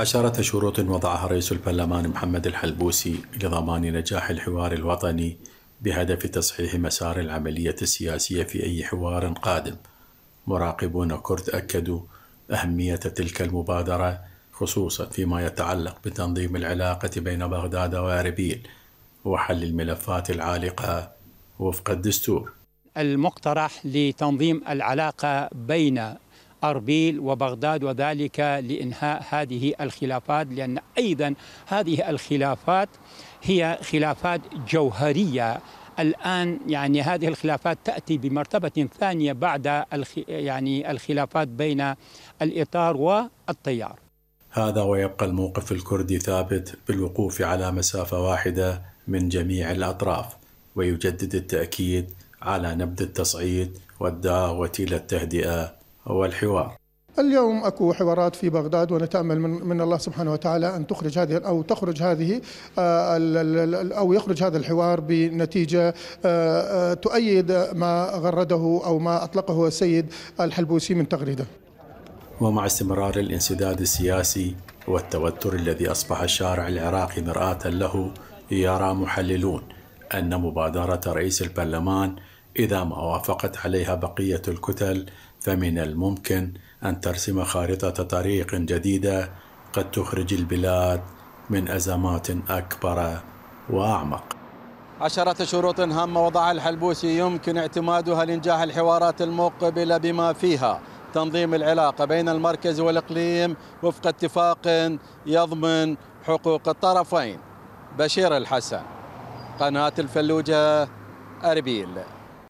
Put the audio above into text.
عشرة شروط وضعها رئيس البرلمان محمد الحلبوسي لضمان نجاح الحوار الوطني بهدف تصحيح مسار العملية السياسية في أي حوار قادم. مراقبون كرد أكدوا أهمية تلك المبادرة خصوصا فيما يتعلق بتنظيم العلاقة بين بغداد وأربيل وحل الملفات العالقة وفق الدستور. المقترح لتنظيم العلاقة بين أربيل وبغداد وذلك لإنهاء هذه الخلافات لأن أيضا هذه الخلافات هي خلافات جوهرية الآن يعني هذه الخلافات تأتي بمرتبة ثانية بعد الخ... يعني الخلافات بين الإطار والتيار هذا ويبقى الموقف الكردي ثابت بالوقوف على مسافة واحدة من جميع الأطراف ويجدد التأكيد على نبذ التصعيد والدعوة إلى التهدئة هو الحوار اليوم اكو حوارات في بغداد ونتامل من, من الله سبحانه وتعالى ان تخرج هذه او تخرج هذه آه، او يخرج هذا الحوار بنتيجه آه، آه، تؤيد ما غرده او ما اطلقه السيد الحلبوسي من تغريده. ومع استمرار الانسداد السياسي والتوتر الذي اصبح الشارع العراقي مراه له يرى محللون ان مبادره رئيس البرلمان إذا ما وافقت عليها بقية الكتل فمن الممكن أن ترسم خارطة طريق جديدة قد تخرج البلاد من أزمات أكبر وأعمق عشرة شروط هامة وضعها الحلبوسي يمكن اعتمادها لإنجاح الحوارات المقبلة بما فيها تنظيم العلاقة بين المركز والإقليم وفق اتفاق يضمن حقوق الطرفين بشير الحسن قناة الفلوجة أربيل